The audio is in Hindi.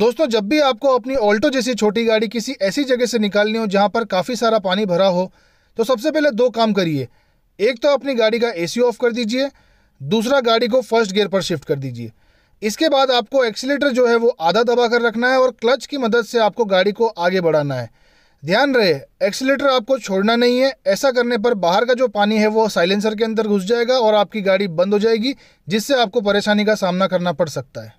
दोस्तों जब भी आपको अपनी ऑल्टो जैसी छोटी गाड़ी किसी ऐसी जगह से निकालनी हो जहाँ पर काफ़ी सारा पानी भरा हो तो सबसे पहले दो काम करिए एक तो अपनी गाड़ी का एसी ऑफ कर दीजिए दूसरा गाड़ी को फर्स्ट गियर पर शिफ्ट कर दीजिए इसके बाद आपको एक्सीटर जो है वो आधा दबा कर रखना है और क्लच की मदद से आपको गाड़ी को आगे बढ़ाना है ध्यान रहे एक्सीटर आपको छोड़ना नहीं है ऐसा करने पर बाहर का जो पानी है वो साइलेंसर के अंदर घुस जाएगा और आपकी गाड़ी बंद हो जाएगी जिससे आपको परेशानी का सामना करना पड़ सकता है